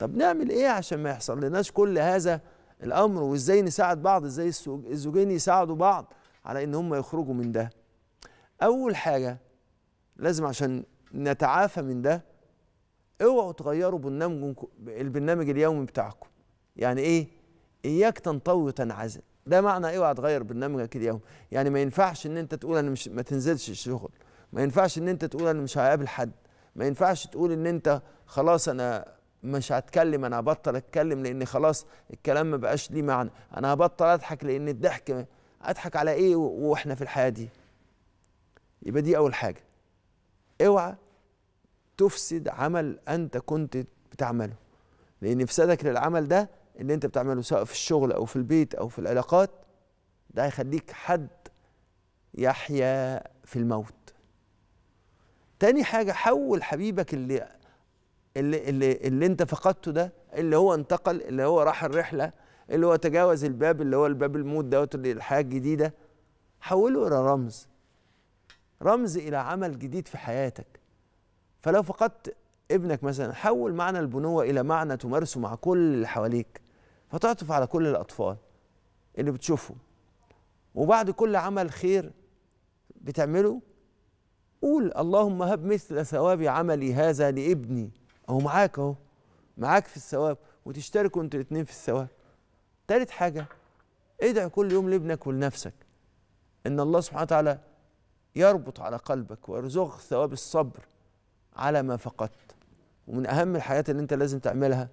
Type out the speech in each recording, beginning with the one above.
طب نعمل ايه عشان ما يحصل لناش كل هذا الامر وازاي نساعد بعض ازاي الزوجين يساعدوا بعض على ان هم يخرجوا من ده اول حاجه لازم عشان نتعافى من ده اوعوا تغيروا برنامجكم البرنامج اليومي بتاعكم يعني ايه اياك تنطوي وتنعزل ده معنى اوعى تغير برنامجك اليومي يعني ما ينفعش ان انت تقول انا مش ما تنزلش الشغل ما ينفعش ان انت تقول انا مش هقابل حد ما ينفعش تقول ان انت خلاص انا مش هتكلم انا هبطل اتكلم لان خلاص الكلام ما بقاش ليه معنى انا هبطل اضحك لان الضحك اضحك على ايه واحنا في الحياه دي يبقى دي اول حاجه اوعى تفسد عمل انت كنت بتعمله لان افسادك للعمل ده اللي انت بتعمله سواء في الشغل او في البيت او في العلاقات ده هيخليك حد يحيا في الموت تاني حاجه حول حبيبك اللي اللي, اللي, اللي انت فقدته ده اللي هو انتقل اللي هو راح الرحله اللي هو تجاوز الباب اللي هو الباب الموت دوت الحياه الجديده حوله الى رمز رمز الى عمل جديد في حياتك فلو فقدت ابنك مثلا حول معنى البنوه الى معنى تمارسه مع كل اللي حواليك فتعطف على كل الاطفال اللي بتشوفهم وبعد كل عمل خير بتعمله قول اللهم هب مثل ثواب عملي هذا لابني اهو معاك اهو معاك في الثواب وتشتركوا انتوا الاثنين في الثواب ثالث حاجه ادعي كل يوم لابنك ولنفسك ان الله سبحانه وتعالى يربط على قلبك ويرزقك ثواب الصبر على ما فقدت ومن اهم الحاجات اللي انت لازم تعملها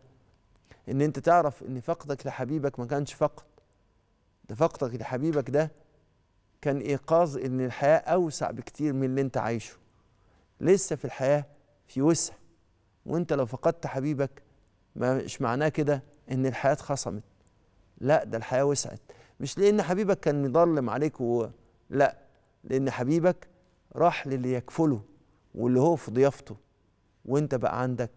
ان انت تعرف ان فقدك لحبيبك ما كانش فقد ده فقدك لحبيبك ده كان ايقاظ ان الحياه اوسع بكتير من اللي انت عايشه لسه في الحياه في وسع وانت لو فقدت حبيبك مش معناه كده ان الحياه اتخصمت لا ده الحياه وسعت مش لان حبيبك كان مظلم عليك و... لا لان حبيبك راح للي يكفله واللي هو في ضيافته وانت بقى عندك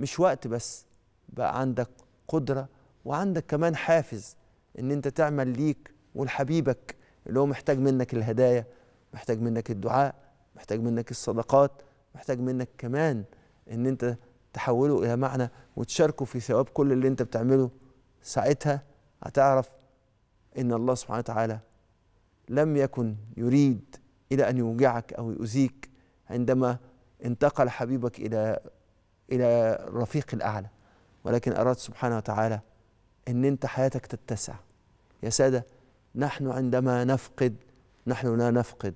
مش وقت بس بقى عندك قدره وعندك كمان حافز ان انت تعمل ليك ولحبيبك اللي هو محتاج منك الهدايا محتاج منك الدعاء محتاج منك الصدقات محتاج منك كمان ان انت تحوله الى معنى وتشاركه في ثواب كل اللي انت بتعمله ساعتها هتعرف ان الله سبحانه وتعالى لم يكن يريد الى ان يوجعك او يؤذيك عندما انتقل حبيبك الى الى الرفيق الاعلى ولكن اراد سبحانه وتعالى ان انت حياتك تتسع يا ساده نحن عندما نفقد نحن لا نفقد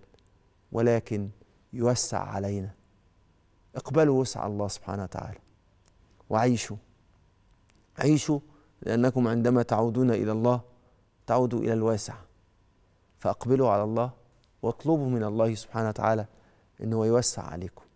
ولكن يوسع علينا اقبلوا وسع الله سبحانه وتعالى وعيشوا عيشوا لأنكم عندما تعودون إلى الله تعودوا إلى الواسع فأقبلوا على الله واطلبوا من الله سبحانه وتعالى أنه يوسع عليكم